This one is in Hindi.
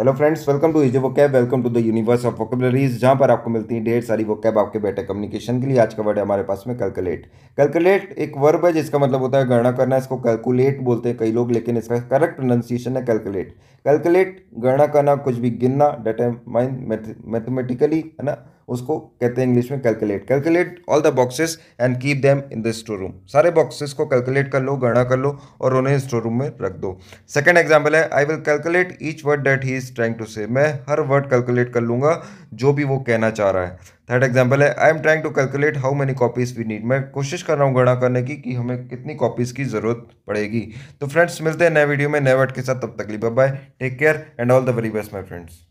हेलो फ्रेंड्स वेलकम टू इज वो कैब welcome to the universe of vocabularies जहाँ पर आपको मिलती है ढेर सारी वो कैब आपके बेटर कम्युनिकेशन के लिए आज का वर्ड है हमारे पास में कैलकुलेट कैलकुलेट एक वर्ब है जिसका मतलब होता है गणना करना इसको कैलकुलेट बोलते हैं कई लोग लेकिन इसका करेक्ट प्रोनाउंसिएशन है कैलकुलेट कैलकुलेट गणना करना कुछ भी गिनना माइंड मैथमेटिकली है ना उसको कहते हैं इंग्लिश में calculate calculate all the boxes and keep them in the store room सारे बॉक्सेस को कैलकुलेट कर लो गणना कर लो और उन्हें स्टोर रूम में रख दो सेकेंड एग्जाम्पल है I will calculate each word that he is trying to say मैं हर वर्ड कैलकुलेट कर लूँगा जो भी वो कहना चाह रहा है थर्ड एग्जाम्पल है I am trying to calculate how many copies we need मैं कोशिश कर रहा हूँ गणना करने की कि हमें कितनी कॉपीज़ की ज़रूरत पड़ेगी तो फ्रेंड्स मिलते हैं नए वीडियो में नए वर्ड के साथ तब तकलीफ bye take care and all the very best my friends